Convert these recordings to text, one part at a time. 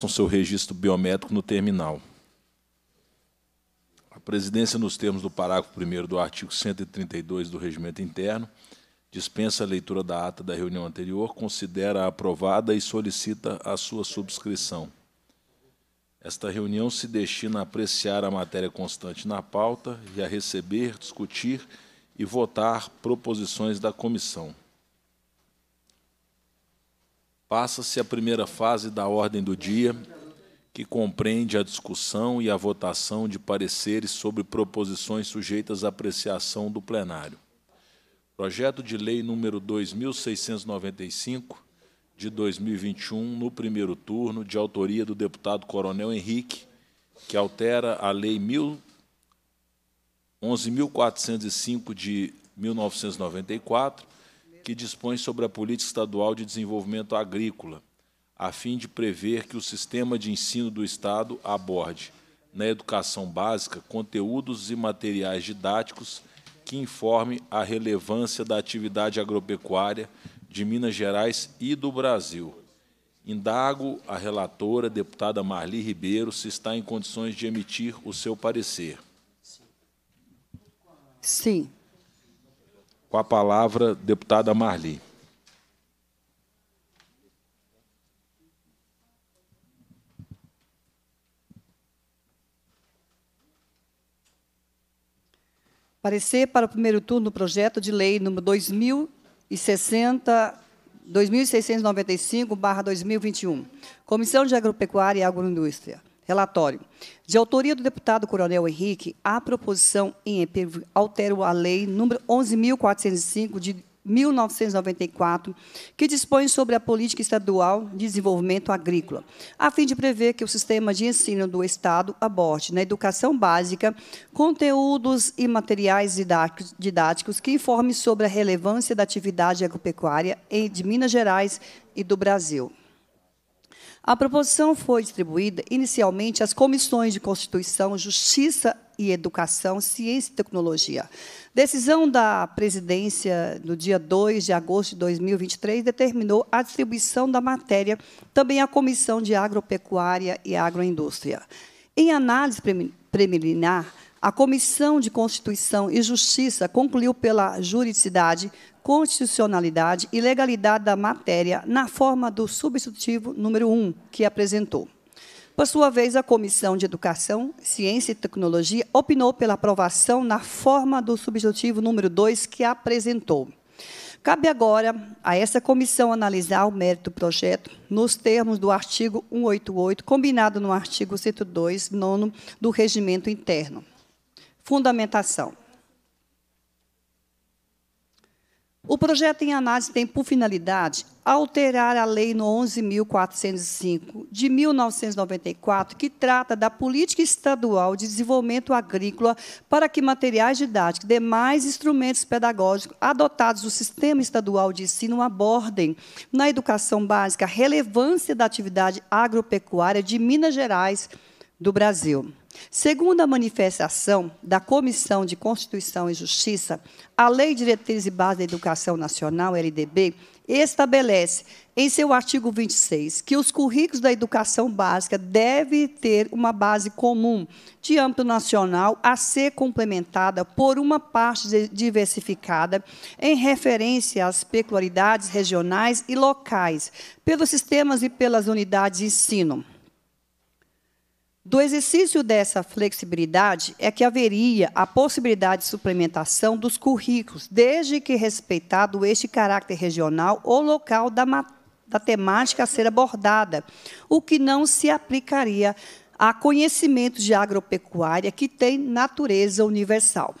com seu registro biométrico no terminal. A presidência, nos termos do parágrafo 1 do artigo 132 do Regimento Interno, dispensa a leitura da ata da reunião anterior, considera a aprovada e solicita a sua subscrição. Esta reunião se destina a apreciar a matéria constante na pauta e a receber, discutir e votar proposições da comissão passa-se a primeira fase da ordem do dia, que compreende a discussão e a votação de pareceres sobre proposições sujeitas à apreciação do plenário. Projeto de Lei número 2695 de 2021, no primeiro turno, de autoria do deputado Coronel Henrique, que altera a Lei 11.405 de 1994 que dispõe sobre a Política Estadual de Desenvolvimento Agrícola, a fim de prever que o sistema de ensino do Estado aborde, na educação básica, conteúdos e materiais didáticos que informe a relevância da atividade agropecuária de Minas Gerais e do Brasil. Indago a relatora, deputada Marli Ribeiro, se está em condições de emitir o seu parecer. Sim. Com a palavra, deputada Marli. Parecer para o primeiro turno do projeto de lei número 2060 2695/2021. Comissão de Agropecuária e Agroindústria. Relatório. De autoria do deputado Coronel Henrique, a proposição em epígrafe altera a lei número 11.405 de 1994, que dispõe sobre a política estadual de desenvolvimento agrícola, a fim de prever que o sistema de ensino do Estado aborde na né, educação básica conteúdos e materiais didáticos, didáticos que informem sobre a relevância da atividade agropecuária de Minas Gerais e do Brasil. A proposição foi distribuída inicialmente às comissões de Constituição, Justiça e Educação, Ciência e Tecnologia. Decisão da presidência no dia 2 de agosto de 2023 determinou a distribuição da matéria também à Comissão de Agropecuária e Agroindústria. Em análise preliminar, a Comissão de Constituição e Justiça concluiu pela juridicidade, constitucionalidade e legalidade da matéria na forma do substitutivo número 1 que apresentou. Por sua vez, a Comissão de Educação, Ciência e Tecnologia opinou pela aprovação na forma do substitutivo número 2 que apresentou. Cabe agora a essa comissão analisar o mérito do projeto nos termos do artigo 188, combinado no artigo 102, 9 do Regimento Interno fundamentação. O projeto em análise tem por finalidade alterar a Lei no 11.405 de 1994, que trata da política estadual de desenvolvimento agrícola para que materiais didáticos e demais instrumentos pedagógicos adotados do sistema estadual de ensino abordem na educação básica a relevância da atividade agropecuária de Minas Gerais do Brasil. Segundo a manifestação da Comissão de Constituição e Justiça, a Lei Diretriz e Base da Educação Nacional, LDB, estabelece, em seu artigo 26, que os currículos da educação básica devem ter uma base comum de âmbito nacional a ser complementada por uma parte diversificada em referência às peculiaridades regionais e locais, pelos sistemas e pelas unidades de ensino. Do exercício dessa flexibilidade é que haveria a possibilidade de suplementação dos currículos, desde que respeitado este caráter regional ou local da, da temática a ser abordada, o que não se aplicaria a conhecimentos de agropecuária que têm natureza universal.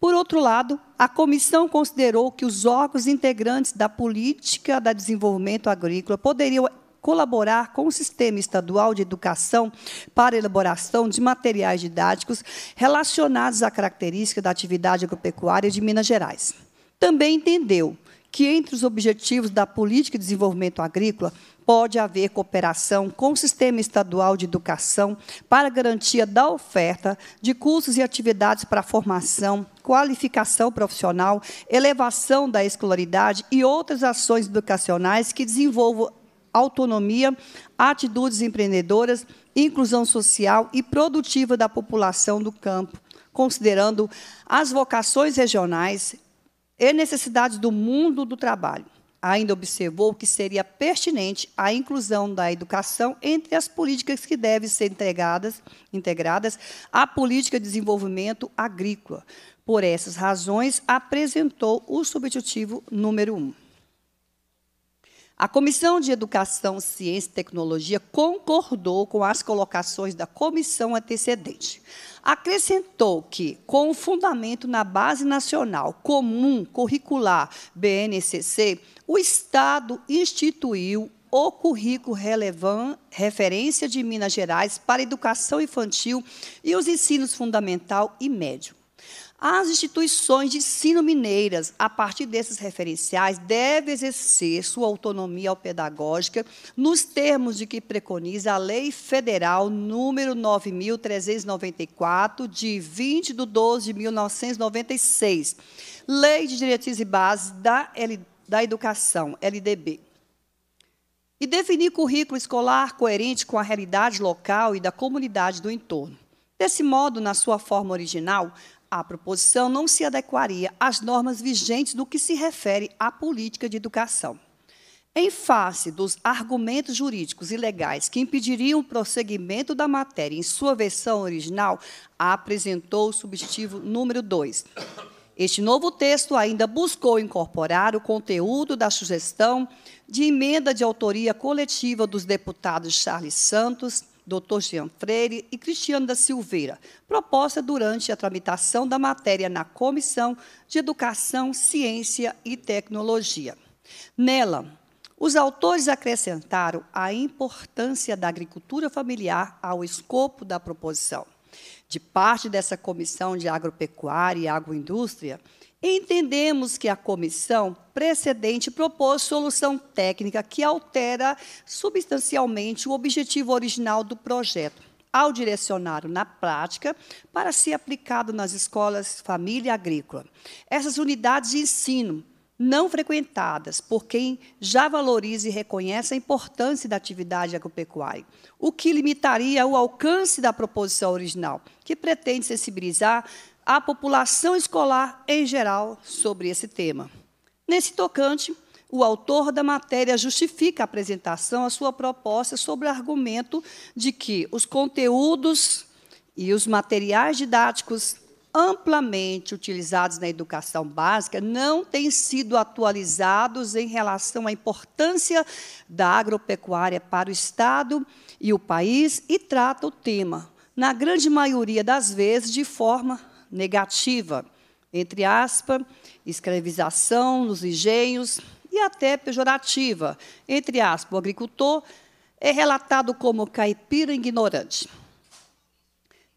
Por outro lado, a comissão considerou que os órgãos integrantes da política de desenvolvimento agrícola poderiam colaborar com o Sistema Estadual de Educação para a elaboração de materiais didáticos relacionados à característica da atividade agropecuária de Minas Gerais. Também entendeu que, entre os objetivos da política de desenvolvimento agrícola, pode haver cooperação com o Sistema Estadual de Educação para garantia da oferta de cursos e atividades para formação, qualificação profissional, elevação da escolaridade e outras ações educacionais que desenvolvam autonomia, atitudes empreendedoras, inclusão social e produtiva da população do campo, considerando as vocações regionais e necessidades do mundo do trabalho. Ainda observou que seria pertinente a inclusão da educação entre as políticas que devem ser entregadas, integradas à política de desenvolvimento agrícola. Por essas razões, apresentou o substitutivo número 1. Um. A Comissão de Educação, Ciência e Tecnologia concordou com as colocações da comissão antecedente. Acrescentou que, com o fundamento na Base Nacional Comum Curricular BNCC, o Estado instituiu o currículo relevante, referência de Minas Gerais para educação infantil e os ensinos fundamental e médio. As instituições de ensino mineiras, a partir desses referenciais, devem exercer sua autonomia pedagógica nos termos de que preconiza a Lei Federal número 9.394, de 20 de 12 de 1996, Lei de Diretrizes e Bases da, da Educação, LDB e definir currículo escolar coerente com a realidade local e da comunidade do entorno. Desse modo, na sua forma original, a proposição não se adequaria às normas vigentes do que se refere à política de educação. Em face dos argumentos jurídicos e legais que impediriam o prosseguimento da matéria em sua versão original, apresentou o substitutivo número 2. Este novo texto ainda buscou incorporar o conteúdo da sugestão de emenda de autoria coletiva dos deputados Charles Santos, Dr. Jean Freire e Cristiano da Silveira, proposta durante a tramitação da matéria na Comissão de Educação, Ciência e Tecnologia. Nela, os autores acrescentaram a importância da agricultura familiar ao escopo da proposição. De parte dessa comissão de agropecuária e agroindústria, Entendemos que a comissão precedente propôs solução técnica que altera substancialmente o objetivo original do projeto, ao direcioná-lo na prática para ser aplicado nas escolas família agrícola. Essas unidades de ensino não frequentadas por quem já valoriza e reconhece a importância da atividade agropecuária, o que limitaria o alcance da proposição original, que pretende sensibilizar à população escolar em geral sobre esse tema. Nesse tocante, o autor da matéria justifica a apresentação à sua proposta sobre o argumento de que os conteúdos e os materiais didáticos amplamente utilizados na educação básica não têm sido atualizados em relação à importância da agropecuária para o Estado e o país e trata o tema, na grande maioria das vezes, de forma negativa, entre aspas, escravização nos engenhos e até pejorativa, entre aspas, o agricultor é relatado como caipira ignorante.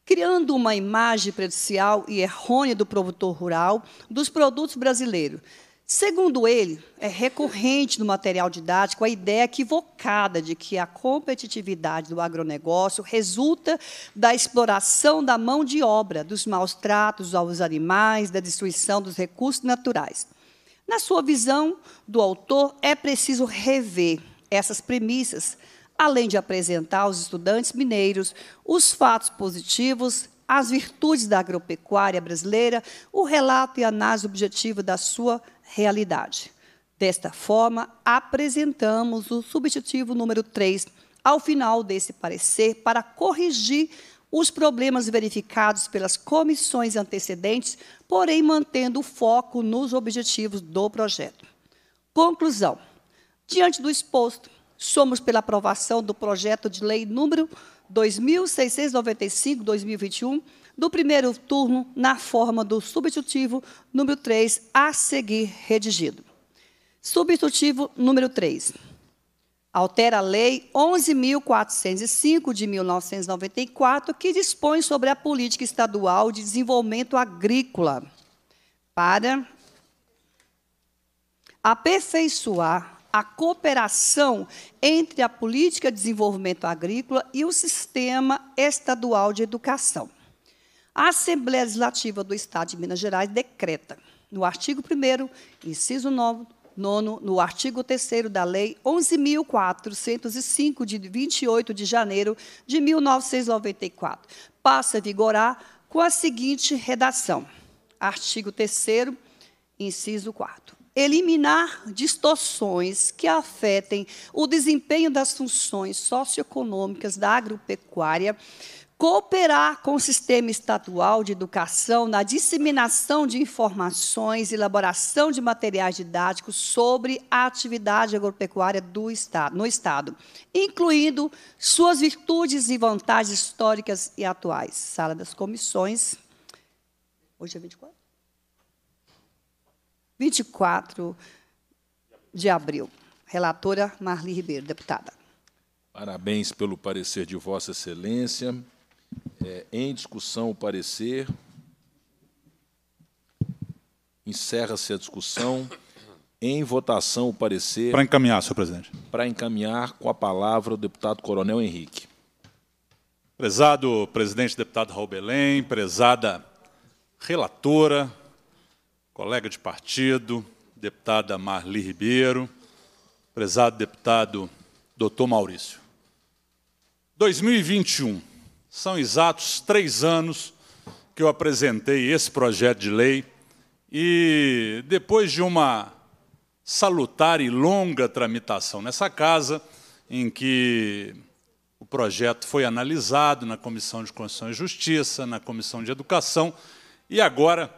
Criando uma imagem prejudicial e errônea do produtor rural, dos produtos brasileiros, Segundo ele, é recorrente no material didático a ideia equivocada de que a competitividade do agronegócio resulta da exploração da mão de obra, dos maus tratos aos animais, da destruição dos recursos naturais. Na sua visão do autor, é preciso rever essas premissas, além de apresentar aos estudantes mineiros os fatos positivos as virtudes da agropecuária brasileira, o relato e análise objetiva da sua realidade. Desta forma, apresentamos o substitutivo número 3 ao final desse parecer para corrigir os problemas verificados pelas comissões antecedentes, porém mantendo o foco nos objetivos do projeto. Conclusão. Diante do exposto, somos pela aprovação do projeto de lei número 2695-2021, do primeiro turno na forma do substitutivo número 3 a seguir redigido. Substitutivo número 3. Altera a Lei 11.405 de 1994, que dispõe sobre a política estadual de desenvolvimento agrícola para aperfeiçoar a cooperação entre a política de desenvolvimento agrícola e o sistema estadual de educação. A Assembleia Legislativa do Estado de Minas Gerais decreta, no artigo 1, inciso 9, nono, no artigo 3 da Lei 11.405, de 28 de janeiro de 1994, passa a vigorar com a seguinte redação: artigo 3, inciso 4. Eliminar distorções que afetem o desempenho das funções socioeconômicas da agropecuária cooperar com o sistema estadual de educação na disseminação de informações e elaboração de materiais didáticos sobre a atividade agropecuária do estado, no Estado, incluindo suas virtudes e vantagens históricas e atuais. Sala das comissões. Hoje é 24? 24 de abril. Relatora Marli Ribeiro, deputada. Parabéns pelo parecer de Vossa Excelência. É, em discussão o parecer. Encerra-se a discussão. Em votação o parecer. Para encaminhar, senhor presidente. Para encaminhar com a palavra o deputado Coronel Henrique. Prezado presidente deputado Raul Belém, prezada relatora, colega de partido, deputada Marli Ribeiro, prezado deputado doutor Maurício. 2021 são exatos três anos que eu apresentei esse projeto de lei e, depois de uma salutar e longa tramitação nessa casa, em que o projeto foi analisado na Comissão de Constituição e Justiça, na Comissão de Educação, e agora,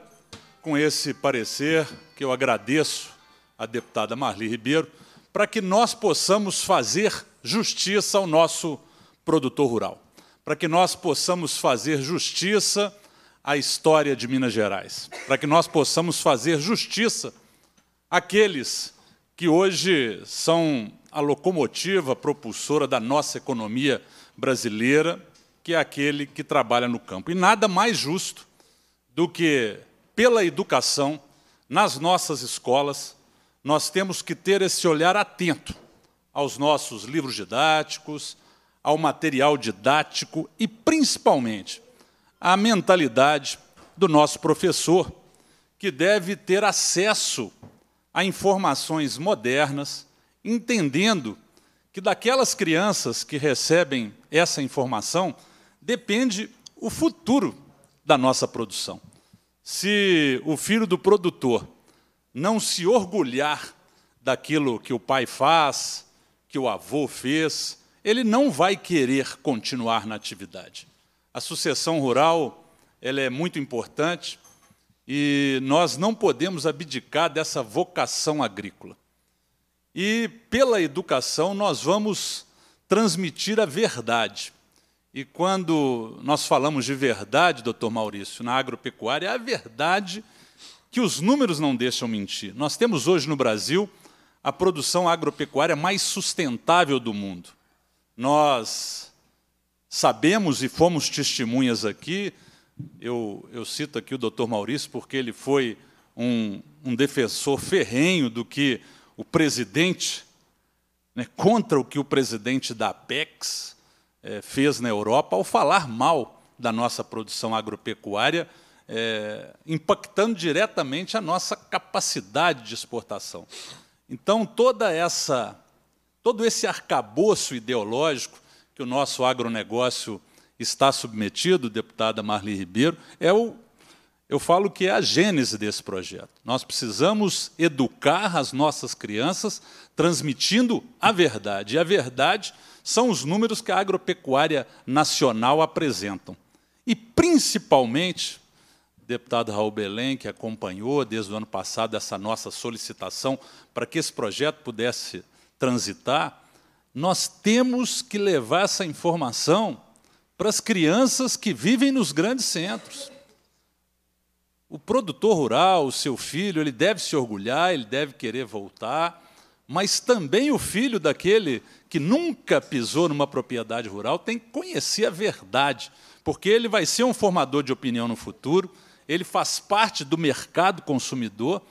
com esse parecer, que eu agradeço à deputada Marli Ribeiro, para que nós possamos fazer justiça ao nosso produtor rural para que nós possamos fazer justiça à história de Minas Gerais, para que nós possamos fazer justiça àqueles que hoje são a locomotiva propulsora da nossa economia brasileira, que é aquele que trabalha no campo. E nada mais justo do que, pela educação, nas nossas escolas, nós temos que ter esse olhar atento aos nossos livros didáticos, ao material didático e, principalmente, à mentalidade do nosso professor, que deve ter acesso a informações modernas, entendendo que daquelas crianças que recebem essa informação depende o futuro da nossa produção. Se o filho do produtor não se orgulhar daquilo que o pai faz, que o avô fez, ele não vai querer continuar na atividade. A sucessão rural ela é muito importante e nós não podemos abdicar dessa vocação agrícola. E pela educação nós vamos transmitir a verdade. E quando nós falamos de verdade, doutor Maurício, na agropecuária, é a verdade que os números não deixam mentir. Nós temos hoje no Brasil a produção agropecuária mais sustentável do mundo. Nós sabemos e fomos testemunhas aqui, eu, eu cito aqui o doutor Maurício, porque ele foi um, um defensor ferrenho do que o presidente, né, contra o que o presidente da Apex é, fez na Europa ao falar mal da nossa produção agropecuária, é, impactando diretamente a nossa capacidade de exportação. Então, toda essa todo esse arcabouço ideológico que o nosso agronegócio está submetido, deputada Marli Ribeiro, é o, eu falo que é a gênese desse projeto. Nós precisamos educar as nossas crianças transmitindo a verdade. E a verdade são os números que a agropecuária nacional apresentam. E, principalmente, deputado Raul Belém, que acompanhou desde o ano passado essa nossa solicitação para que esse projeto pudesse transitar, nós temos que levar essa informação para as crianças que vivem nos grandes centros. O produtor rural, o seu filho, ele deve se orgulhar, ele deve querer voltar, mas também o filho daquele que nunca pisou numa propriedade rural tem que conhecer a verdade, porque ele vai ser um formador de opinião no futuro, ele faz parte do mercado consumidor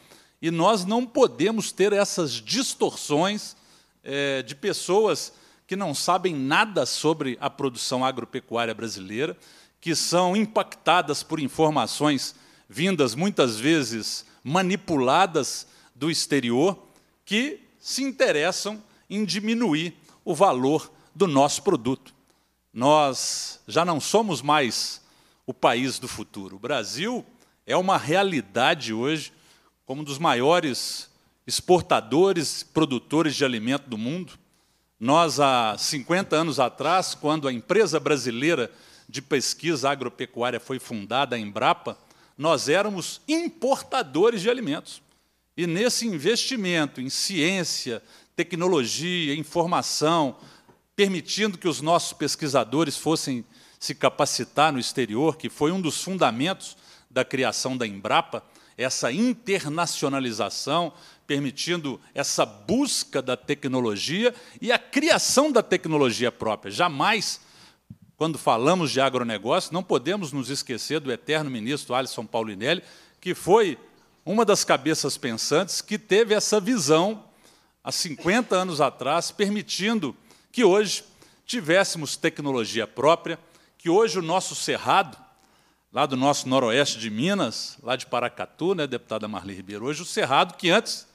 e nós não podemos ter essas distorções é, de pessoas que não sabem nada sobre a produção agropecuária brasileira, que são impactadas por informações vindas muitas vezes manipuladas do exterior, que se interessam em diminuir o valor do nosso produto. Nós já não somos mais o país do futuro. O Brasil é uma realidade hoje como um dos maiores exportadores, produtores de alimento do mundo. Nós, há 50 anos atrás, quando a empresa brasileira de pesquisa agropecuária foi fundada, a Embrapa, nós éramos importadores de alimentos. E nesse investimento em ciência, tecnologia, informação, permitindo que os nossos pesquisadores fossem se capacitar no exterior, que foi um dos fundamentos da criação da Embrapa, essa internacionalização, permitindo essa busca da tecnologia e a criação da tecnologia própria. Jamais, quando falamos de agronegócio, não podemos nos esquecer do eterno ministro Alisson Paulinelli, que foi uma das cabeças pensantes que teve essa visão há 50 anos atrás, permitindo que hoje tivéssemos tecnologia própria, que hoje o nosso cerrado, lá do nosso noroeste de Minas, lá de Paracatu, né, deputada Marli Ribeiro, hoje o cerrado que antes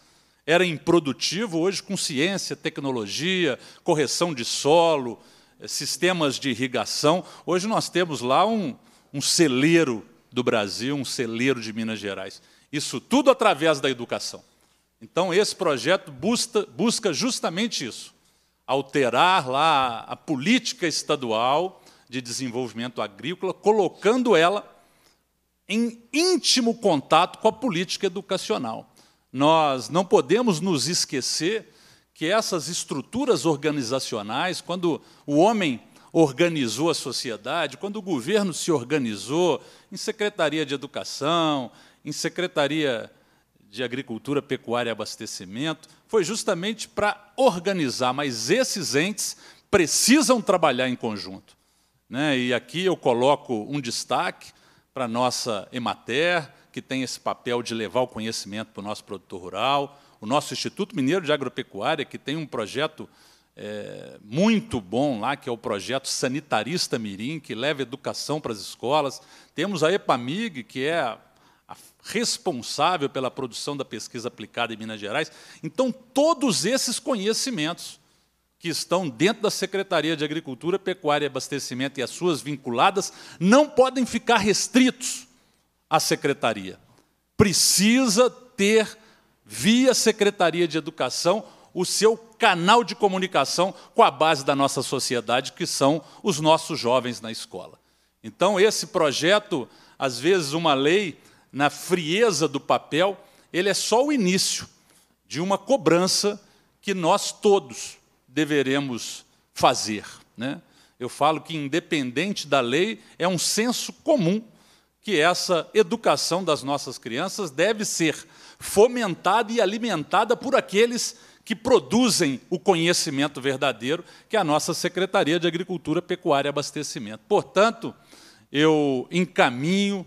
era improdutivo, hoje, com ciência, tecnologia, correção de solo, eh, sistemas de irrigação, hoje nós temos lá um, um celeiro do Brasil, um celeiro de Minas Gerais. Isso tudo através da educação. Então, esse projeto busca, busca justamente isso: alterar lá a política estadual de desenvolvimento agrícola, colocando ela em íntimo contato com a política educacional. Nós não podemos nos esquecer que essas estruturas organizacionais, quando o homem organizou a sociedade, quando o governo se organizou em secretaria de educação, em secretaria de agricultura, pecuária e abastecimento, foi justamente para organizar, mas esses entes precisam trabalhar em conjunto. Né? E aqui eu coloco um destaque para a nossa Emater, que tem esse papel de levar o conhecimento para o nosso produtor rural, o nosso Instituto Mineiro de Agropecuária, que tem um projeto é, muito bom lá, que é o projeto Sanitarista Mirim, que leva educação para as escolas. Temos a EPAMIG, que é a, a responsável pela produção da pesquisa aplicada em Minas Gerais. Então, todos esses conhecimentos que estão dentro da Secretaria de Agricultura, Pecuária e Abastecimento e as suas vinculadas não podem ficar restritos a secretaria. Precisa ter, via Secretaria de Educação, o seu canal de comunicação com a base da nossa sociedade, que são os nossos jovens na escola. Então, esse projeto, às vezes, uma lei, na frieza do papel, ele é só o início de uma cobrança que nós todos deveremos fazer. Né? Eu falo que, independente da lei, é um senso comum que essa educação das nossas crianças deve ser fomentada e alimentada por aqueles que produzem o conhecimento verdadeiro, que é a nossa Secretaria de Agricultura, Pecuária e Abastecimento. Portanto, eu encaminho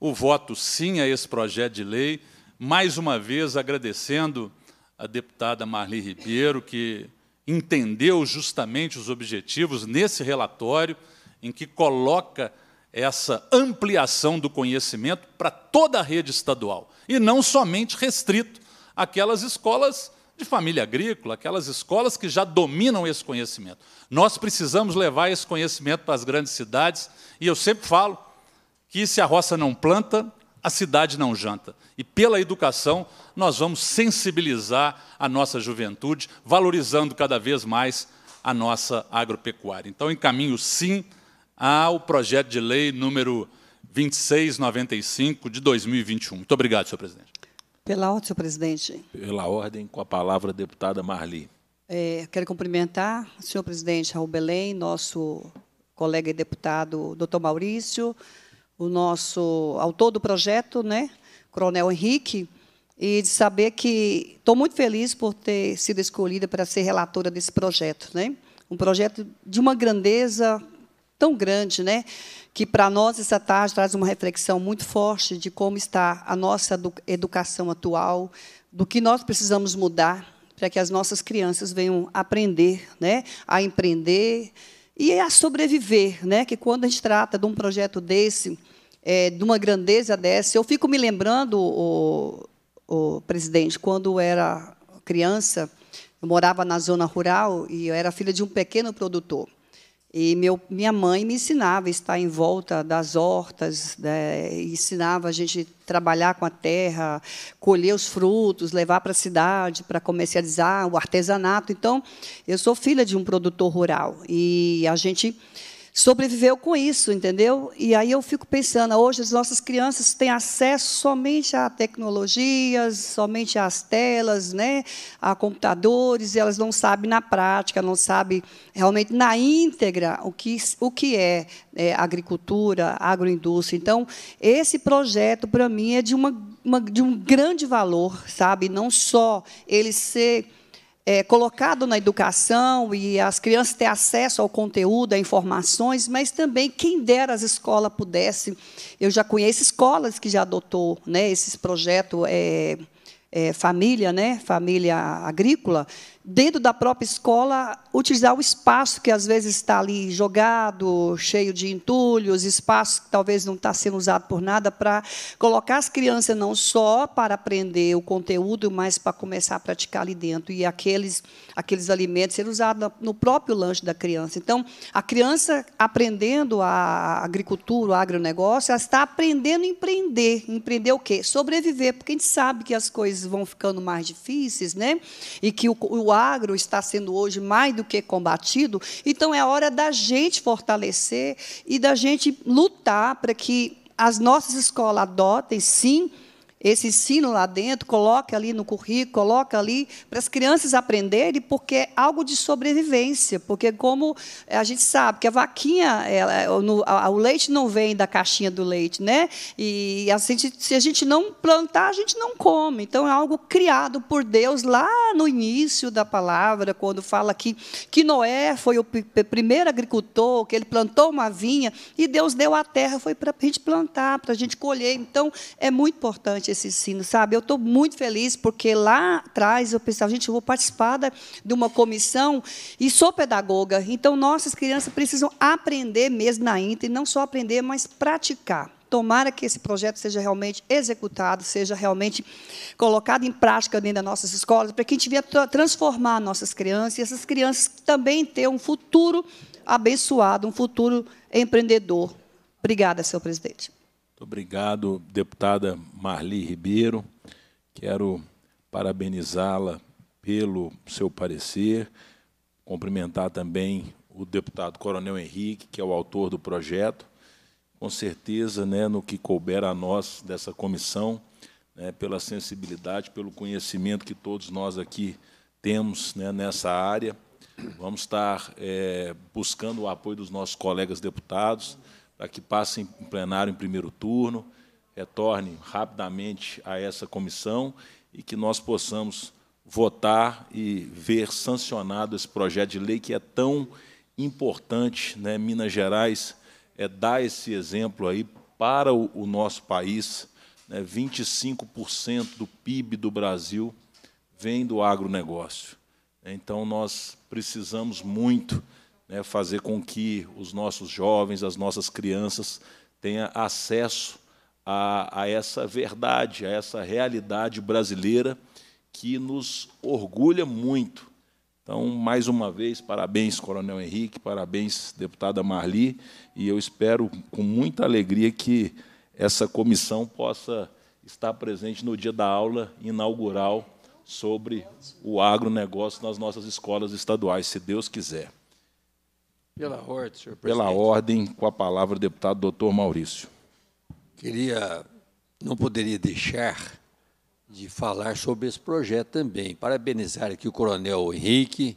o voto sim a esse projeto de lei, mais uma vez agradecendo a deputada Marli Ribeiro, que entendeu justamente os objetivos nesse relatório, em que coloca essa ampliação do conhecimento para toda a rede estadual, e não somente restrito àquelas escolas de família agrícola, aquelas escolas que já dominam esse conhecimento. Nós precisamos levar esse conhecimento para as grandes cidades, e eu sempre falo que se a roça não planta, a cidade não janta. E pela educação, nós vamos sensibilizar a nossa juventude, valorizando cada vez mais a nossa agropecuária. Então, encaminho sim ao projeto de lei número 2695 de 2021. Muito obrigado, senhor presidente. Pela ordem, senhor presidente. Pela ordem, com a palavra a deputada Marli. É, quero cumprimentar o senhor presidente Raul Belém, nosso colega e deputado doutor Maurício, o nosso autor do projeto, né, Coronel Henrique, e de saber que estou muito feliz por ter sido escolhida para ser relatora desse projeto. Né? Um projeto de uma grandeza tão grande, né? que para nós essa tarde traz uma reflexão muito forte de como está a nossa educação atual, do que nós precisamos mudar para que as nossas crianças venham aprender, né, a empreender e a sobreviver, né, que quando a gente trata de um projeto desse, é, de uma grandeza dessa, eu fico me lembrando, o, o presidente, quando era criança, eu morava na zona rural e eu era filha de um pequeno produtor. E meu, minha mãe me ensinava a estar em volta das hortas, né, ensinava a gente trabalhar com a terra, colher os frutos, levar para a cidade para comercializar o artesanato. Então, eu sou filha de um produtor rural e a gente sobreviveu com isso, entendeu? E aí eu fico pensando, hoje as nossas crianças têm acesso somente a tecnologias, somente às telas, né, a computadores, e elas não sabem na prática, não sabem realmente na íntegra o que, o que é, é agricultura, agroindústria. Então, esse projeto, para mim, é de, uma, uma, de um grande valor, sabe? Não só ele ser é, colocado na educação e as crianças ter acesso ao conteúdo, a informações, mas também quem dera as escolas pudessem. Eu já conheço escolas que já adotou né, esses projetos. É, é, família, né, família agrícola, dentro da própria escola, utilizar o espaço que às vezes está ali jogado, cheio de entulhos, espaço que talvez não está sendo usado por nada, para colocar as crianças não só para aprender o conteúdo, mas para começar a praticar ali dentro. E aqueles, aqueles alimentos serem usados no próprio lanche da criança. Então, a criança aprendendo a agricultura, o agronegócio, ela está aprendendo a empreender. Empreender o quê? Sobreviver, porque a gente sabe que as coisas vão ficando mais difíceis, né? e que o, o agro está sendo hoje mais do que combatido, então é hora da gente fortalecer e da gente lutar para que as nossas escolas adotem, sim, esse ensino lá dentro, coloque ali no currículo, coloca ali para as crianças aprenderem, porque é algo de sobrevivência, porque como a gente sabe que a vaquinha, ela, no, a, o leite não vem da caixinha do leite, né? E se a gente não plantar, a gente não come. Então é algo criado por Deus lá no início da palavra, quando fala que que Noé foi o primeiro agricultor, que ele plantou uma vinha e Deus deu a terra foi para a gente plantar, para a gente colher. Então é muito importante importante esse ensino, sabe? Eu estou muito feliz porque lá atrás eu pensava, gente, eu vou participar de uma comissão e sou pedagoga. Então, nossas crianças precisam aprender mesmo na INTA, e não só aprender, mas praticar. Tomara que esse projeto seja realmente executado, seja realmente colocado em prática dentro das nossas escolas, para que a gente venha transformar nossas crianças e essas crianças também ter um futuro abençoado, um futuro empreendedor. Obrigada, senhor presidente. Muito obrigado, deputada Marli Ribeiro. Quero parabenizá-la pelo seu parecer, cumprimentar também o deputado Coronel Henrique, que é o autor do projeto. Com certeza, né, no que couber a nós dessa comissão, né, pela sensibilidade, pelo conhecimento que todos nós aqui temos né, nessa área, vamos estar é, buscando o apoio dos nossos colegas deputados para que passe em plenário em primeiro turno, retorne rapidamente a essa comissão e que nós possamos votar e ver sancionado esse projeto de lei que é tão importante, né? Minas Gerais é dar esse exemplo aí para o, o nosso país. Né? 25% do PIB do Brasil vem do agronegócio. Então, nós precisamos muito né, fazer com que os nossos jovens, as nossas crianças tenham acesso a, a essa verdade, a essa realidade brasileira que nos orgulha muito. Então, mais uma vez, parabéns, Coronel Henrique, parabéns, deputada Marli, e eu espero com muita alegria que essa comissão possa estar presente no dia da aula inaugural sobre o agronegócio nas nossas escolas estaduais, se Deus quiser. Pela ordem, senhor presidente. Pela ordem, com a palavra o deputado doutor Maurício. Queria, não poderia deixar de falar sobre esse projeto também. Parabenizar aqui o coronel Henrique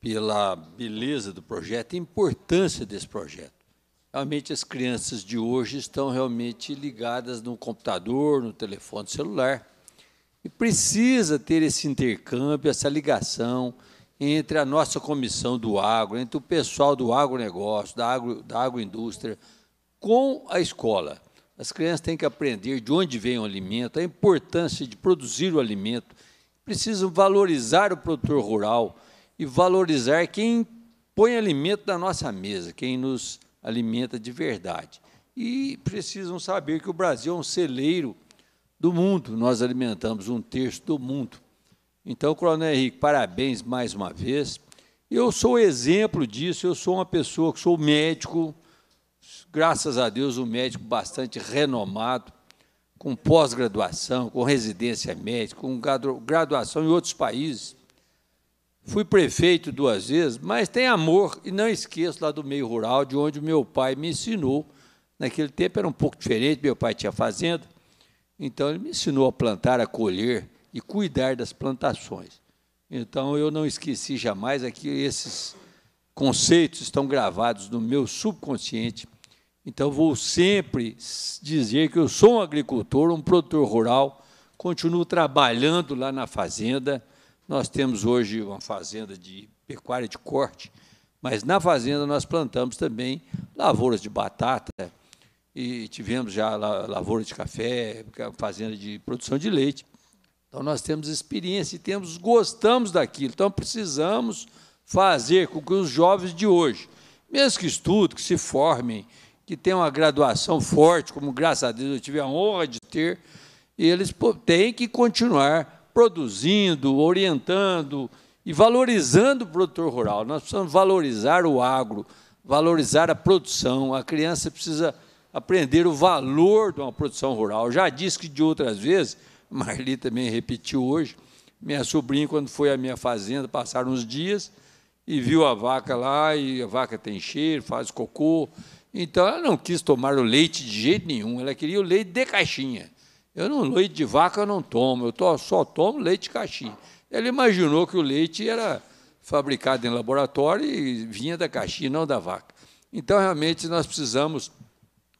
pela beleza do projeto, a importância desse projeto. Realmente as crianças de hoje estão realmente ligadas no computador, no telefone celular. E precisa ter esse intercâmbio, essa ligação, entre a nossa comissão do agro, entre o pessoal do agronegócio, da, agro, da agroindústria, com a escola. As crianças têm que aprender de onde vem o alimento, a importância de produzir o alimento. Precisam valorizar o produtor rural e valorizar quem põe alimento na nossa mesa, quem nos alimenta de verdade. E precisam saber que o Brasil é um celeiro do mundo. Nós alimentamos um terço do mundo. Então, Coronel Henrique, parabéns mais uma vez. Eu sou exemplo disso, eu sou uma pessoa que sou médico, graças a Deus, um médico bastante renomado, com pós-graduação, com residência médica, com graduação em outros países. Fui prefeito duas vezes, mas tem amor e não esqueço lá do meio rural, de onde meu pai me ensinou. Naquele tempo era um pouco diferente, meu pai tinha fazenda, então ele me ensinou a plantar, a colher, e cuidar das plantações. Então eu não esqueci jamais aqui esses conceitos estão gravados no meu subconsciente. Então vou sempre dizer que eu sou um agricultor, um produtor rural, continuo trabalhando lá na fazenda. Nós temos hoje uma fazenda de pecuária de corte, mas na fazenda nós plantamos também lavouras de batata e tivemos já lavoura de café, é fazenda de produção de leite. Então nós temos experiência e temos gostamos daquilo. Então precisamos fazer com que os jovens de hoje, mesmo que estudem, que se formem, que tenham uma graduação forte, como graças a Deus eu tive a honra de ter, eles têm que continuar produzindo, orientando e valorizando o produtor rural. Nós precisamos valorizar o agro, valorizar a produção. A criança precisa aprender o valor de uma produção rural. Eu já disse que de outras vezes Marli também repetiu hoje. Minha sobrinha, quando foi à minha fazenda, passaram uns dias e viu a vaca lá, e a vaca tem cheiro, faz cocô. Então, ela não quis tomar o leite de jeito nenhum, ela queria o leite de caixinha. Eu não, leite de vaca eu não tomo, eu só tomo leite de caixinha. Ela imaginou que o leite era fabricado em laboratório e vinha da caixinha, não da vaca. Então, realmente, nós precisamos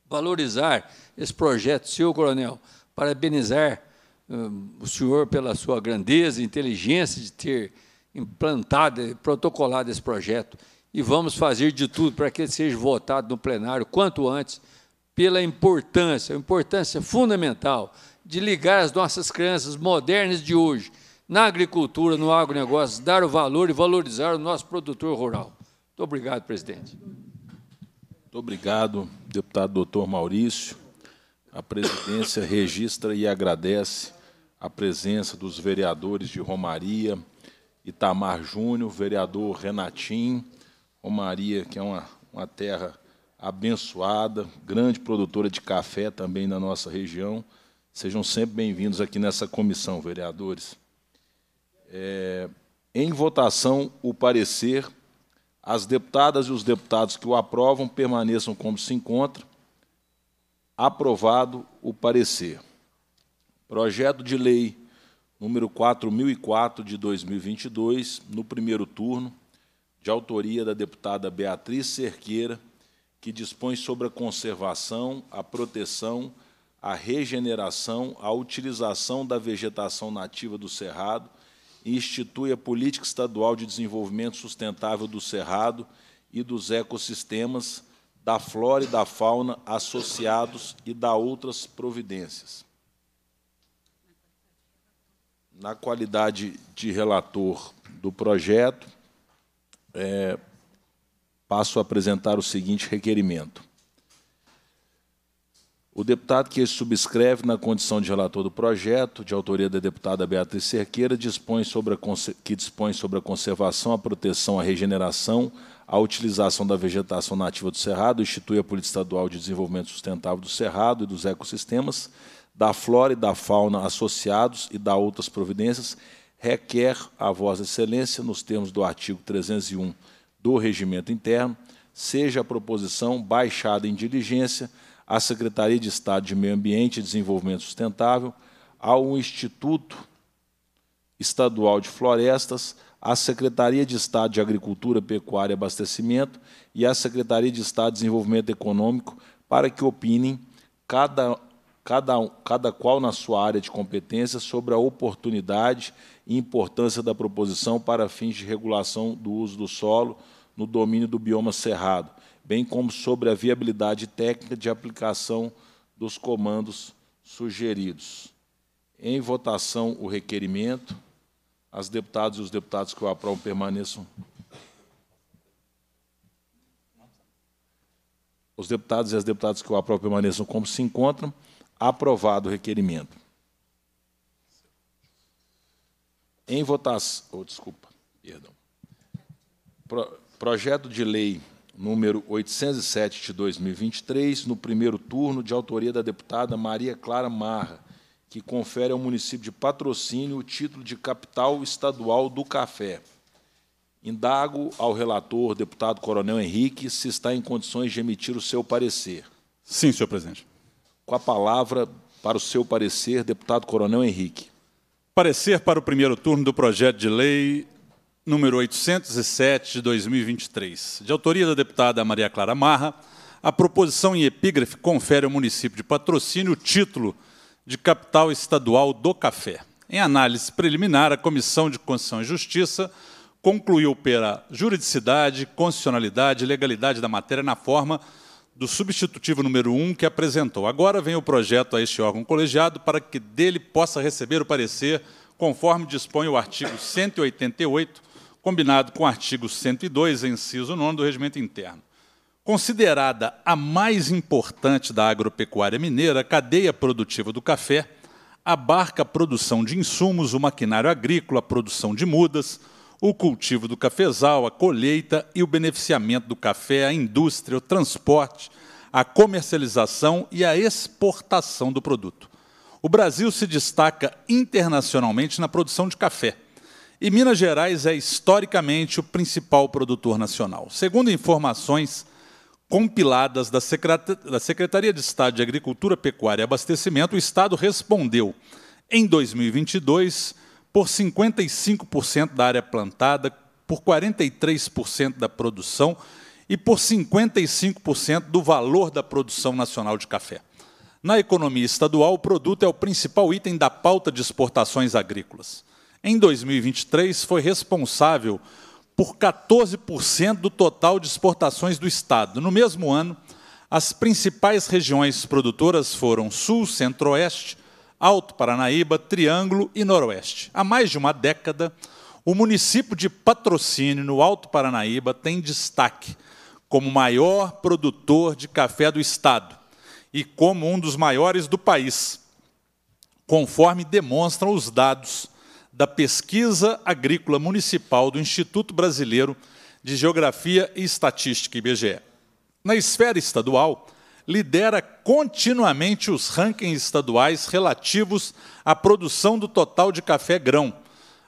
valorizar esse projeto, seu coronel, parabenizar Hum, o senhor, pela sua grandeza e inteligência de ter implantado e protocolado esse projeto. E vamos fazer de tudo para que ele seja votado no plenário quanto antes, pela importância, importância fundamental de ligar as nossas crianças modernas de hoje na agricultura, no agronegócio, dar o valor e valorizar o nosso produtor rural. Muito obrigado, presidente. Muito obrigado, deputado doutor Maurício. A presidência registra e agradece a presença dos vereadores de Romaria, Itamar Júnior, vereador Renatim, Romaria, que é uma, uma terra abençoada, grande produtora de café também na nossa região. Sejam sempre bem-vindos aqui nessa comissão, vereadores. É, em votação, o parecer, as deputadas e os deputados que o aprovam permaneçam como se encontra. Aprovado o parecer. Projeto de Lei número 4004 de 2022, no primeiro turno, de autoria da deputada Beatriz Cerqueira, que dispõe sobre a conservação, a proteção, a regeneração, a utilização da vegetação nativa do Cerrado e institui a Política Estadual de Desenvolvimento Sustentável do Cerrado e dos ecossistemas, da flora e da fauna associados e da outras providências na qualidade de relator do projeto, é, passo a apresentar o seguinte requerimento. O deputado que subscreve na condição de relator do projeto, de autoria da deputada Beatriz Cerqueira, dispõe sobre a, que dispõe sobre a conservação, a proteção, a regeneração, a utilização da vegetação nativa do Cerrado, institui a Política Estadual de Desenvolvimento Sustentável do Cerrado e dos ecossistemas, da flora e da fauna associados e da outras providências, requer a Vossa Excelência, nos termos do artigo 301 do Regimento Interno, seja a proposição baixada em diligência à Secretaria de Estado de Meio Ambiente e Desenvolvimento Sustentável, ao Instituto Estadual de Florestas, à Secretaria de Estado de Agricultura, Pecuária e Abastecimento e à Secretaria de Estado de Desenvolvimento Econômico para que opinem cada cada, um, cada qual na sua área de competência, sobre a oportunidade e importância da proposição para fins de regulação do uso do solo no domínio do bioma cerrado, bem como sobre a viabilidade técnica de aplicação dos comandos sugeridos. Em votação, o requerimento. As deputadas e os deputados que o aprovam permaneçam. Os deputados e as deputadas que o aprovam permaneçam como se encontram. Aprovado o requerimento. Em votação. Oh, desculpa, perdão. Pro, projeto de lei número 807 de 2023, no primeiro turno, de autoria da deputada Maria Clara Marra, que confere ao município de Patrocínio o título de capital estadual do café. Indago ao relator, deputado Coronel Henrique, se está em condições de emitir o seu parecer. Sim, senhor presidente. Com a palavra, para o seu parecer, deputado Coronel Henrique. Parecer para o primeiro turno do projeto de lei número 807 de 2023. De autoria da deputada Maria Clara Marra, a proposição em epígrafe confere ao município de patrocínio o título de capital estadual do café. Em análise preliminar, a Comissão de Constituição e Justiça concluiu pela juridicidade, constitucionalidade e legalidade da matéria na forma do substitutivo número 1 que apresentou. Agora vem o projeto a este órgão colegiado para que dele possa receber o parecer conforme dispõe o artigo 188, combinado com o artigo 102, inciso 9 do Regimento Interno. Considerada a mais importante da agropecuária mineira, a cadeia produtiva do café abarca a produção de insumos, o maquinário agrícola, a produção de mudas, o cultivo do cafezal, a colheita e o beneficiamento do café, a indústria, o transporte, a comercialização e a exportação do produto. O Brasil se destaca internacionalmente na produção de café. E Minas Gerais é historicamente o principal produtor nacional. Segundo informações compiladas da Secretaria de Estado de Agricultura, Pecuária e Abastecimento, o Estado respondeu em 2022 por 55% da área plantada, por 43% da produção e por 55% do valor da produção nacional de café. Na economia estadual, o produto é o principal item da pauta de exportações agrícolas. Em 2023, foi responsável por 14% do total de exportações do Estado. No mesmo ano, as principais regiões produtoras foram Sul, Centro-Oeste, Alto Paranaíba, Triângulo e Noroeste. Há mais de uma década, o município de Patrocínio, no Alto Paranaíba, tem destaque como maior produtor de café do estado e como um dos maiores do país, conforme demonstram os dados da Pesquisa Agrícola Municipal do Instituto Brasileiro de Geografia e Estatística, IBGE. Na esfera estadual, lidera continuamente os rankings estaduais relativos à produção do total de café grão,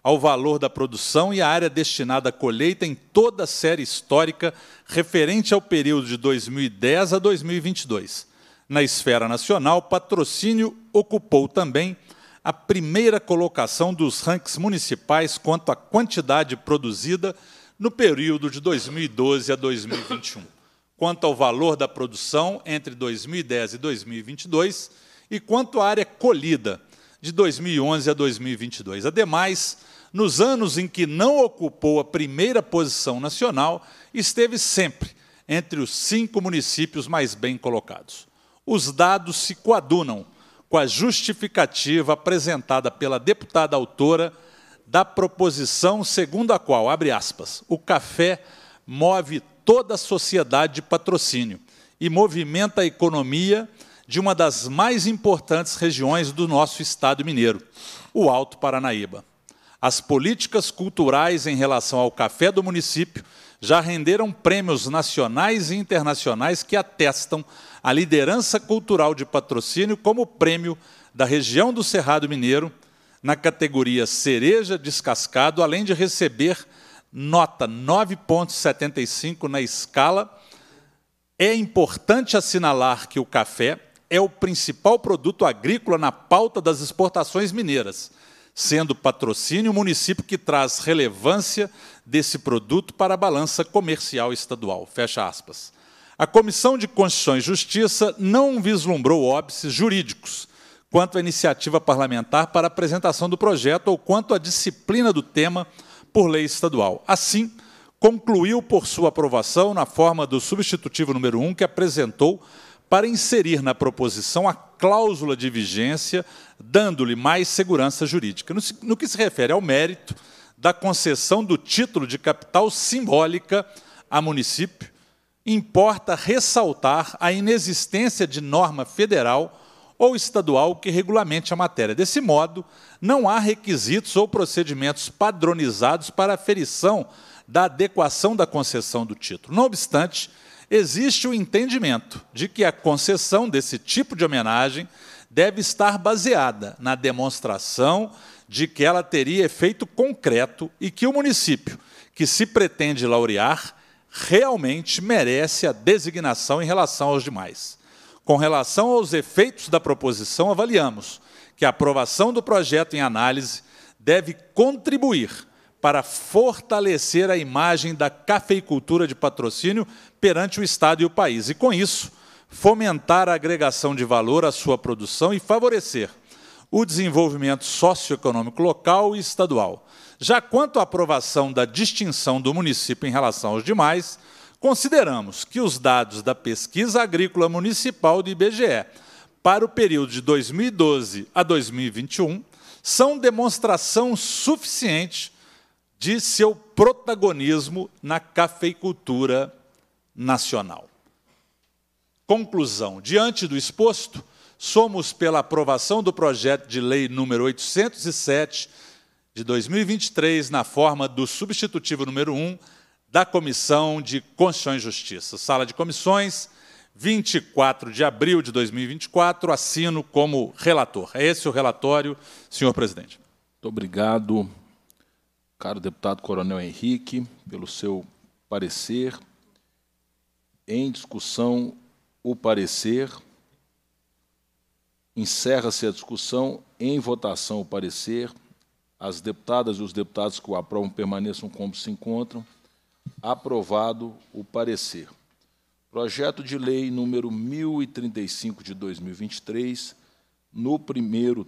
ao valor da produção e à área destinada à colheita em toda a série histórica referente ao período de 2010 a 2022. Na esfera nacional, patrocínio ocupou também a primeira colocação dos rankings municipais quanto à quantidade produzida no período de 2012 a 2021 quanto ao valor da produção entre 2010 e 2022 e quanto à área colhida de 2011 a 2022. Ademais, nos anos em que não ocupou a primeira posição nacional, esteve sempre entre os cinco municípios mais bem colocados. Os dados se coadunam com a justificativa apresentada pela deputada autora da proposição, segundo a qual, abre aspas, o café move toda a sociedade de patrocínio e movimenta a economia de uma das mais importantes regiões do nosso estado mineiro, o Alto Paranaíba. As políticas culturais em relação ao café do município já renderam prêmios nacionais e internacionais que atestam a liderança cultural de patrocínio como prêmio da região do Cerrado Mineiro na categoria Cereja Descascado, além de receber nota 9,75 na escala. É importante assinalar que o café é o principal produto agrícola na pauta das exportações mineiras, sendo patrocínio o município que traz relevância desse produto para a balança comercial estadual. Fecha aspas. A Comissão de Constituição e Justiça não vislumbrou óbices jurídicos quanto à iniciativa parlamentar para a apresentação do projeto ou quanto à disciplina do tema por lei estadual. Assim, concluiu por sua aprovação na forma do substitutivo número 1 que apresentou para inserir na proposição a cláusula de vigência, dando-lhe mais segurança jurídica. No que se refere ao mérito da concessão do título de capital simbólica a município, importa ressaltar a inexistência de norma federal ou estadual que regulamente a matéria. Desse modo, não há requisitos ou procedimentos padronizados para aferição da adequação da concessão do título. Não obstante, existe o entendimento de que a concessão desse tipo de homenagem deve estar baseada na demonstração de que ela teria efeito concreto e que o município que se pretende laurear realmente merece a designação em relação aos demais. Com relação aos efeitos da proposição, avaliamos que a aprovação do projeto em análise deve contribuir para fortalecer a imagem da cafeicultura de patrocínio perante o Estado e o país, e, com isso, fomentar a agregação de valor à sua produção e favorecer o desenvolvimento socioeconômico local e estadual. Já quanto à aprovação da distinção do município em relação aos demais, Consideramos que os dados da Pesquisa Agrícola Municipal do IBGE para o período de 2012 a 2021 são demonstração suficiente de seu protagonismo na cafeicultura nacional. Conclusão: diante do exposto, somos pela aprovação do projeto de lei número 807 de 2023 na forma do substitutivo número 1 da Comissão de Constituição e Justiça. Sala de Comissões, 24 de abril de 2024, assino como relator. É esse o relatório, senhor presidente. Muito obrigado, caro deputado Coronel Henrique, pelo seu parecer. Em discussão, o parecer. Encerra-se a discussão. Em votação, o parecer. As deputadas e os deputados que o aprovam permaneçam como se encontram aprovado o parecer. Projeto de Lei número 1035 de 2023, no primeiro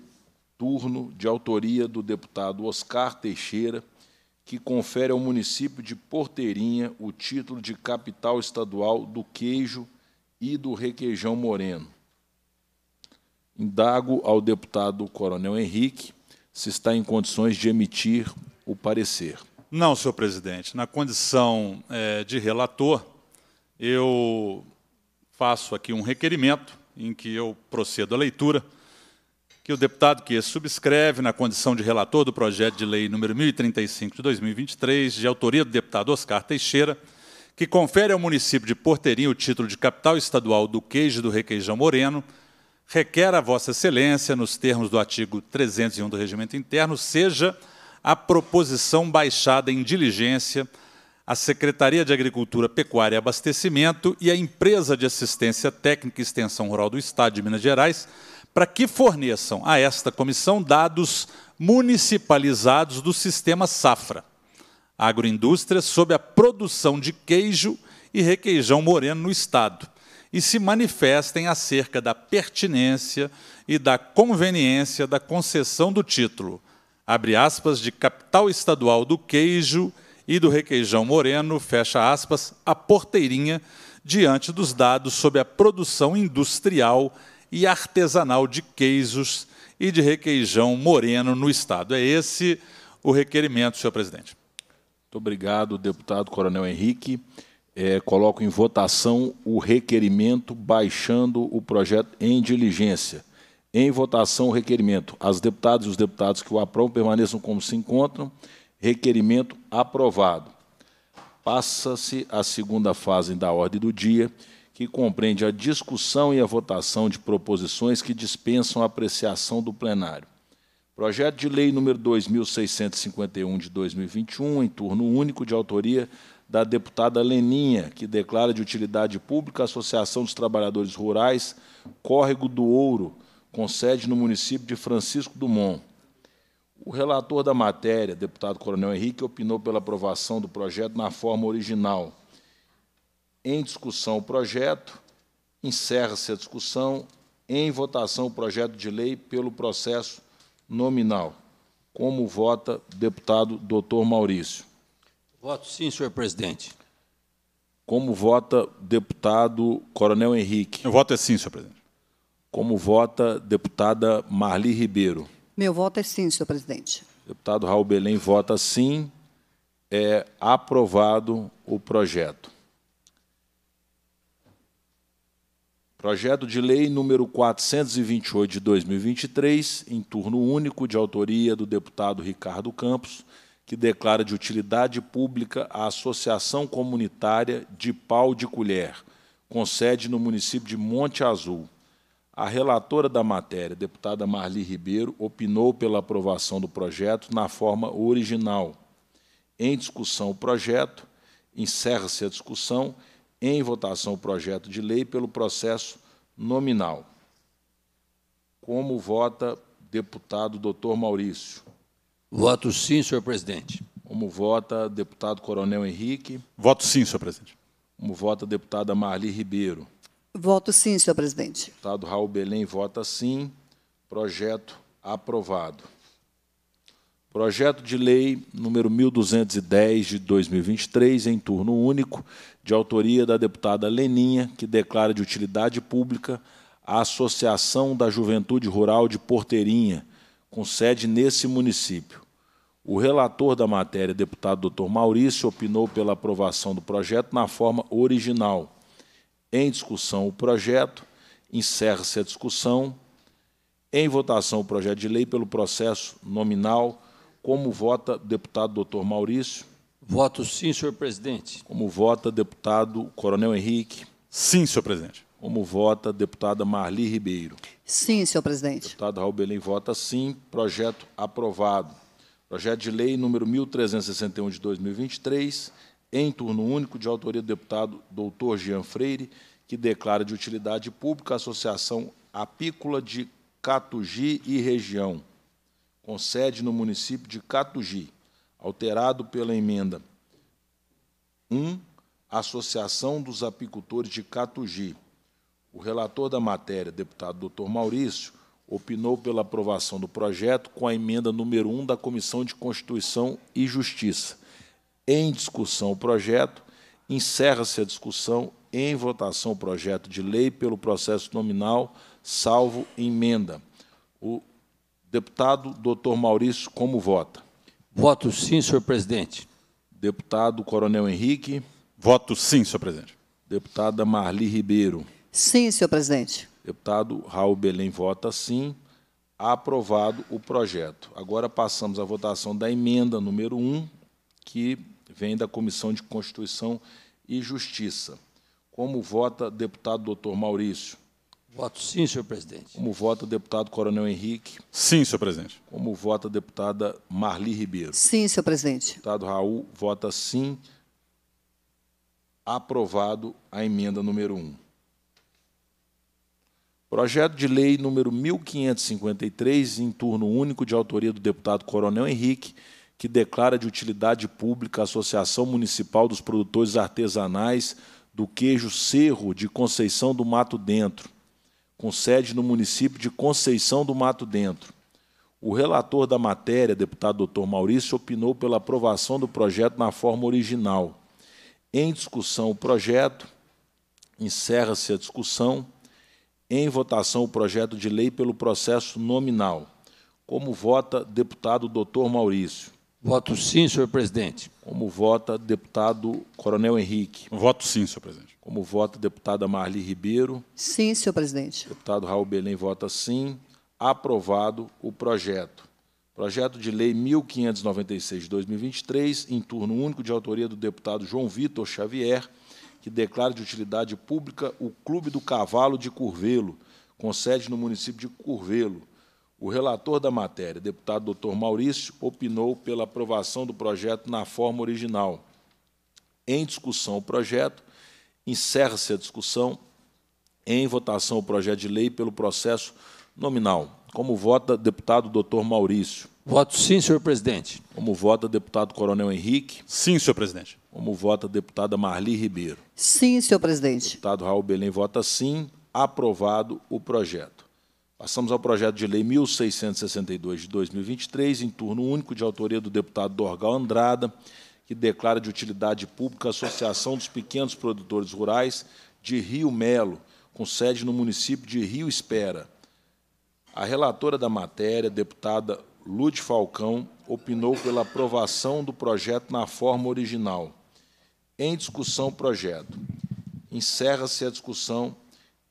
turno, de autoria do deputado Oscar Teixeira, que confere ao município de Porteirinha o título de capital estadual do queijo e do requeijão moreno. Indago ao deputado Coronel Henrique se está em condições de emitir o parecer. Não, senhor presidente. Na condição é, de relator, eu faço aqui um requerimento em que eu procedo à leitura, que o deputado que subscreve na condição de relator do projeto de lei número 1035 de 2023, de autoria do deputado Oscar Teixeira, que confere ao município de Porteirinha o título de capital estadual do queijo do Requeijão Moreno, requer a vossa excelência, nos termos do artigo 301 do Regimento Interno, seja a proposição baixada em diligência à Secretaria de Agricultura, Pecuária e Abastecimento e à Empresa de Assistência Técnica e Extensão Rural do Estado de Minas Gerais para que forneçam a esta comissão dados municipalizados do sistema safra agroindústria sobre a produção de queijo e requeijão moreno no Estado e se manifestem acerca da pertinência e da conveniência da concessão do título – abre aspas, de capital estadual do queijo e do requeijão moreno, fecha aspas, a porteirinha diante dos dados sobre a produção industrial e artesanal de queijos e de requeijão moreno no Estado. É esse o requerimento, senhor presidente. Muito obrigado, deputado Coronel Henrique. É, coloco em votação o requerimento baixando o projeto em diligência. Em votação, o requerimento. As deputadas e os deputados que o aprovam permaneçam como se encontram. Requerimento aprovado. Passa-se a segunda fase da ordem do dia, que compreende a discussão e a votação de proposições que dispensam a apreciação do plenário. Projeto de Lei número 2651 de 2021, em turno único, de autoria da deputada Leninha, que declara de utilidade pública a Associação dos Trabalhadores Rurais Córrego do Ouro com sede no município de Francisco Dumont. O relator da matéria, deputado Coronel Henrique, opinou pela aprovação do projeto na forma original. Em discussão o projeto, encerra-se a discussão, em votação o projeto de lei pelo processo nominal. Como vota deputado doutor Maurício? Voto sim, senhor presidente. Como vota deputado Coronel Henrique? Eu voto é sim, senhor presidente. Como vota deputada Marli Ribeiro? Meu voto é sim, senhor presidente. Deputado Raul Belém vota sim. É aprovado o projeto. Projeto de Lei número 428 de 2023, em turno único, de autoria do deputado Ricardo Campos, que declara de utilidade pública a Associação Comunitária de Pau de Colher, com sede no município de Monte Azul, a relatora da matéria, deputada Marli Ribeiro, opinou pela aprovação do projeto na forma original. Em discussão o projeto, encerra-se a discussão, em votação o projeto de lei pelo processo nominal. Como vota deputado doutor Maurício? Voto sim, senhor presidente. Como vota deputado Coronel Henrique? Voto sim, senhor presidente. Como vota deputada Marli Ribeiro? Voto sim, senhor presidente. Deputado Raul Belém vota sim. Projeto aprovado. Projeto de Lei número 1210 de 2023, em turno único, de autoria da deputada Leninha, que declara de utilidade pública a Associação da Juventude Rural de Porteirinha, com sede nesse município. O relator da matéria, deputado Dr. Maurício, opinou pela aprovação do projeto na forma original. Em discussão o projeto, encerra-se a discussão. Em votação o projeto de lei pelo processo nominal, como vota deputado doutor Maurício? Voto sim, senhor presidente. Como vota deputado Coronel Henrique? Sim, senhor presidente. Como vota deputada Marli Ribeiro? Sim, senhor presidente. Deputado Raul Belém vota sim. Projeto aprovado. Projeto de lei número 1361 de 2023 em turno único, de autoria do deputado doutor Jean Freire, que declara de utilidade pública a Associação Apícola de Catugi e Região, com sede no município de Catugi, alterado pela emenda 1, Associação dos Apicultores de Catugi. O relator da matéria, deputado doutor Maurício, opinou pela aprovação do projeto com a emenda número 1 da Comissão de Constituição e Justiça em discussão o projeto, encerra-se a discussão em votação o projeto de lei pelo processo nominal, salvo emenda. O deputado doutor Maurício, como vota? Voto sim, senhor presidente. Deputado Coronel Henrique. Voto sim, senhor presidente. Deputada Marli Ribeiro. Sim, senhor presidente. Deputado Raul Belém vota sim. Aprovado o projeto. Agora passamos à votação da emenda número 1, que vem da Comissão de Constituição e Justiça. Como vota deputado doutor Maurício? Voto sim, senhor presidente. Como vota deputado Coronel Henrique? Sim, senhor presidente. Como vota deputada Marli Ribeiro? Sim, senhor presidente. Deputado Raul vota sim. Aprovado a emenda número 1. Projeto de lei número 1553, em turno único, de autoria do deputado Coronel Henrique, que declara de utilidade pública a Associação Municipal dos Produtores Artesanais do Queijo Cerro de Conceição do Mato Dentro, com sede no município de Conceição do Mato Dentro. O relator da matéria, deputado doutor Maurício, opinou pela aprovação do projeto na forma original. Em discussão o projeto, encerra-se a discussão. Em votação o projeto de lei pelo processo nominal. Como vota deputado doutor Maurício? Voto sim, senhor presidente. Como vota deputado Coronel Henrique? Voto sim, senhor presidente. Como vota deputada Marli Ribeiro? Sim, senhor presidente. Deputado Raul Belém vota sim. Aprovado o projeto. Projeto de Lei 1596 de 2023, em turno único de autoria do deputado João Vitor Xavier, que declara de utilidade pública o Clube do Cavalo de Curvelo, com sede no município de Curvelo, o relator da matéria, deputado doutor Maurício, opinou pela aprovação do projeto na forma original. Em discussão o projeto, encerra-se a discussão. Em votação o projeto de lei pelo processo nominal. Como vota deputado doutor Maurício? Voto sim, senhor presidente. Como vota deputado Coronel Henrique? Sim, senhor presidente. Como vota deputada Marli Ribeiro? Sim, senhor presidente. Deputado Raul Belém vota sim. Aprovado o projeto. Passamos ao projeto de lei 1662 de 2023, em turno único, de autoria do deputado Dorgal Andrada, que declara de utilidade pública a Associação dos Pequenos Produtores Rurais de Rio Melo, com sede no município de Rio Espera. A relatora da matéria, deputada Lude Falcão, opinou pela aprovação do projeto na forma original. Em discussão, o projeto. Encerra-se a discussão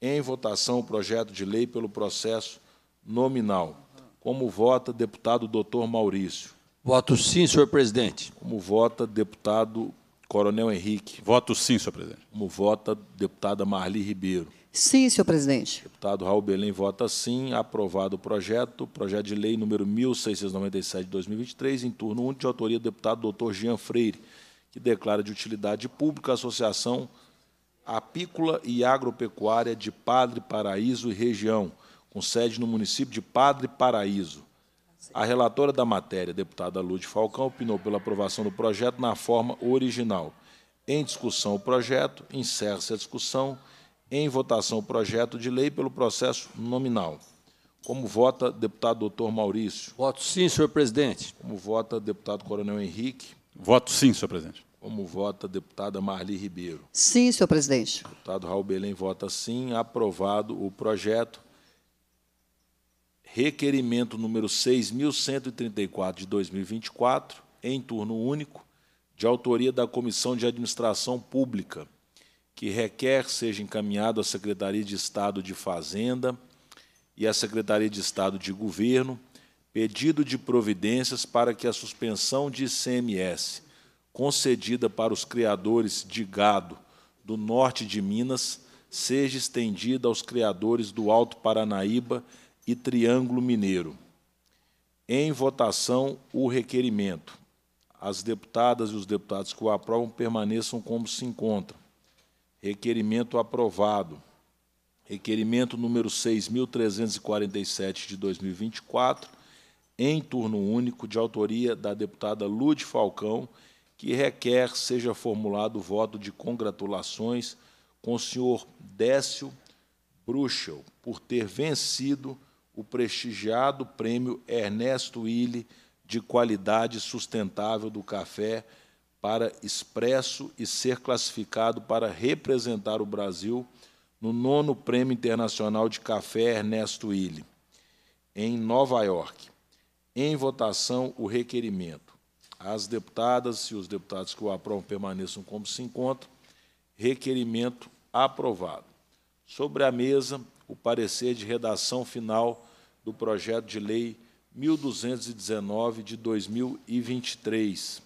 em votação o projeto de lei pelo processo nominal. Como vota deputado doutor Maurício? Voto sim, senhor presidente. Como vota deputado Coronel Henrique? Voto sim, senhor presidente. Como vota deputada Marli Ribeiro? Sim, senhor presidente. Deputado Raul Belém vota sim. Aprovado o projeto. Projeto de lei número 1697 de 2023, em turno único, de autoria do deputado doutor Jean Freire, que declara de utilidade pública a associação apícola e agropecuária de Padre Paraíso e região, com sede no município de Padre Paraíso. A relatora da matéria, deputada Lúcia Falcão, opinou pela aprovação do projeto na forma original. Em discussão o projeto, encerra-se a discussão. Em votação o projeto de lei pelo processo nominal. Como vota deputado doutor Maurício? Voto sim, senhor presidente. Como vota deputado coronel Henrique? Voto sim, senhor presidente. Como vota a deputada Marli Ribeiro? Sim, senhor presidente. deputado Raul Belém vota sim. Aprovado o projeto. Requerimento número 6.134 de 2024, em turno único, de autoria da Comissão de Administração Pública, que requer seja encaminhado à Secretaria de Estado de Fazenda e à Secretaria de Estado de Governo pedido de providências para que a suspensão de ICMS concedida para os criadores de gado do norte de Minas seja estendida aos criadores do Alto Paranaíba e Triângulo Mineiro. Em votação, o requerimento. As deputadas e os deputados que o aprovam permaneçam como se encontram. Requerimento aprovado. Requerimento número 6.347 de 2024, em turno único, de autoria da deputada Lude Falcão que requer seja formulado o voto de congratulações com o senhor Décio Bruxel por ter vencido o prestigiado prêmio Ernesto Willi de qualidade sustentável do café para expresso e ser classificado para representar o Brasil no nono Prêmio Internacional de Café Ernesto Willi, em Nova York. Em votação, o requerimento. As deputadas e os deputados que o aprovam permaneçam como se encontram. Requerimento aprovado. Sobre a mesa, o parecer de redação final do projeto de lei 1219 de 2023.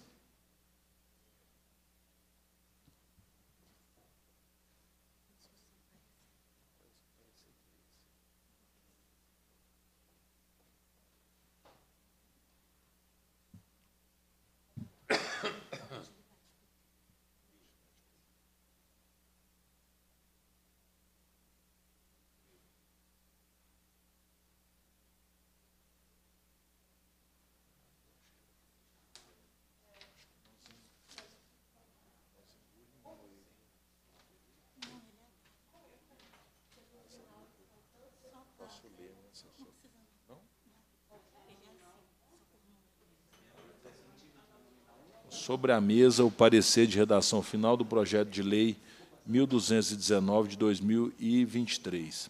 sobre a mesa o parecer de redação final do projeto de lei 1219 de 2023.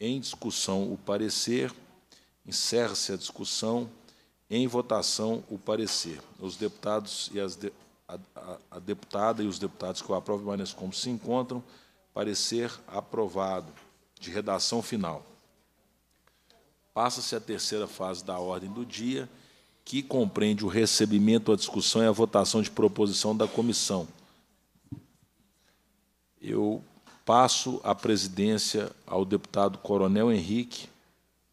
Em discussão, o parecer. Encerra-se a discussão. Em votação, o parecer. Os deputados e as de, a, a, a, deputada e os deputados que o aprovam permaneçam como se encontram. Parecer aprovado. De redação final. Passa-se a terceira fase da ordem do dia que compreende o recebimento, a discussão e a votação de proposição da comissão. Eu passo a presidência ao deputado Coronel Henrique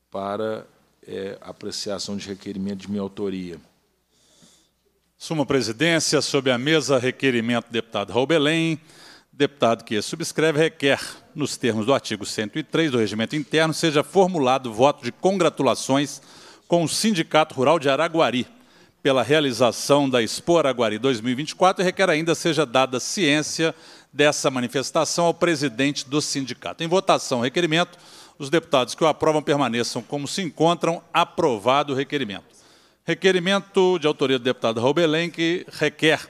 para é, apreciação de requerimento de minha autoria. Suma presidência, sob a mesa, requerimento do deputado Raul Belém, deputado que subscreve, requer, nos termos do artigo 103 do Regimento Interno, seja formulado voto de congratulações com o Sindicato Rural de Araguari pela realização da Expo Araguari 2024 e requer ainda seja dada ciência dessa manifestação ao presidente do sindicato. Em votação, requerimento. Os deputados que o aprovam permaneçam como se encontram. Aprovado o requerimento. Requerimento de autoria do deputado Raul Belém, que requer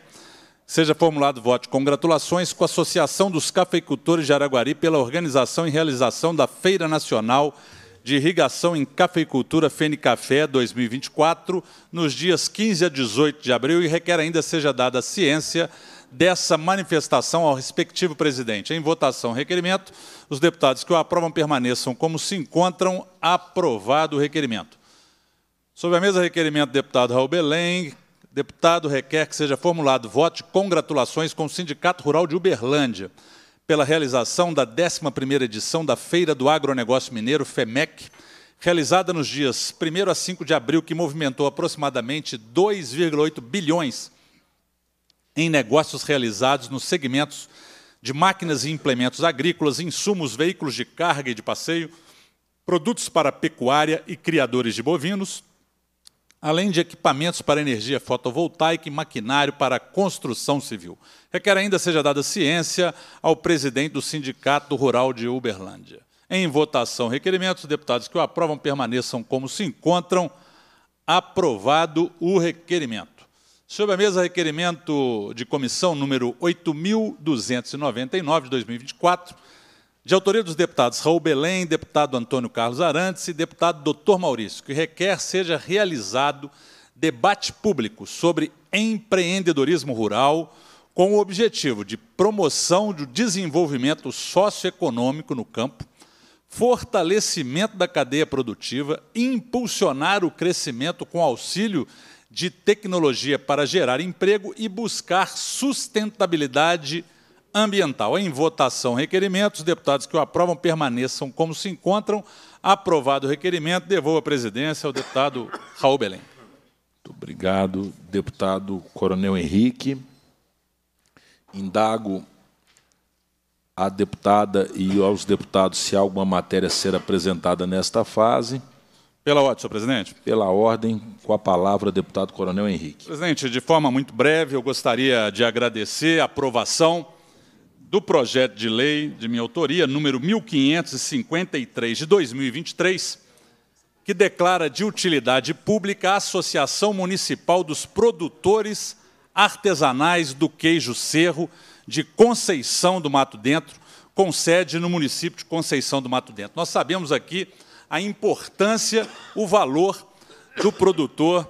seja formulado voto de congratulações com a Associação dos Cafeicultores de Araguari pela organização e realização da Feira Nacional de de irrigação em cafeicultura Café 2024, nos dias 15 a 18 de abril, e requer ainda seja dada a ciência dessa manifestação ao respectivo presidente. Em votação, requerimento. Os deputados que o aprovam permaneçam como se encontram. Aprovado o requerimento. Sobre a mesa, requerimento, do deputado Raul Belém. Deputado requer que seja formulado voto de congratulações com o Sindicato Rural de Uberlândia pela realização da 11ª edição da Feira do Agronegócio Mineiro, FEMEC, realizada nos dias 1 a 5 de abril, que movimentou aproximadamente 2,8 bilhões em negócios realizados nos segmentos de máquinas e implementos agrícolas, insumos, veículos de carga e de passeio, produtos para pecuária e criadores de bovinos, além de equipamentos para energia fotovoltaica e maquinário para construção civil. Requer ainda seja dada ciência ao presidente do Sindicato Rural de Uberlândia. Em votação, requerimento, os deputados que o aprovam permaneçam como se encontram. Aprovado o requerimento. Sobre a mesa, requerimento de comissão número 8.299 de 2024, de autoria dos deputados Raul Belém, deputado Antônio Carlos Arantes e deputado Dr. Maurício, que requer seja realizado debate público sobre empreendedorismo rural com o objetivo de promoção do desenvolvimento socioeconômico no campo, fortalecimento da cadeia produtiva, impulsionar o crescimento com auxílio de tecnologia para gerar emprego e buscar sustentabilidade econômica ambiental. Em votação, requerimento. Os deputados que o aprovam permaneçam como se encontram. Aprovado o requerimento, devolvo a presidência ao deputado Raul Belém. Muito obrigado, deputado Coronel Henrique. Indago à deputada e aos deputados se há alguma matéria a ser apresentada nesta fase. Pela ordem, senhor presidente. Pela ordem, com a palavra, deputado Coronel Henrique. Presidente, de forma muito breve, eu gostaria de agradecer a aprovação do projeto de lei de minha autoria, número 1553 de 2023, que declara de utilidade pública a Associação Municipal dos Produtores Artesanais do Queijo Cerro de Conceição do Mato Dentro, com sede no município de Conceição do Mato Dentro. Nós sabemos aqui a importância, o valor do produtor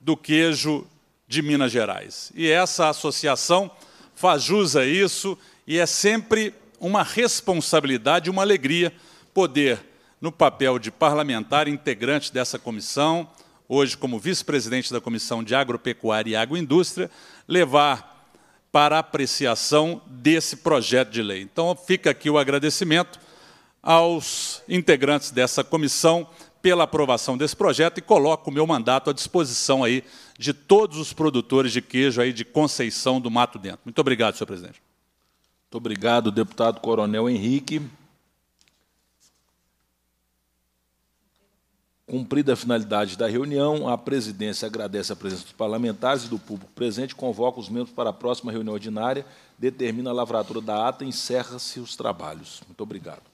do queijo de Minas Gerais. E essa associação faz jus a isso e é sempre uma responsabilidade, uma alegria poder, no papel de parlamentar integrante dessa comissão, hoje como vice-presidente da Comissão de Agropecuária e Agroindústria, levar para apreciação desse projeto de lei. Então, fica aqui o agradecimento aos integrantes dessa comissão pela aprovação desse projeto e coloco o meu mandato à disposição aí de todos os produtores de queijo aí de Conceição do Mato Dentro. Muito obrigado, senhor presidente. Muito obrigado, deputado Coronel Henrique. Cumprida a finalidade da reunião, a presidência agradece a presença dos parlamentares e do público presente, convoca os membros para a próxima reunião ordinária, determina a lavratura da ata e encerra-se os trabalhos. Muito obrigado.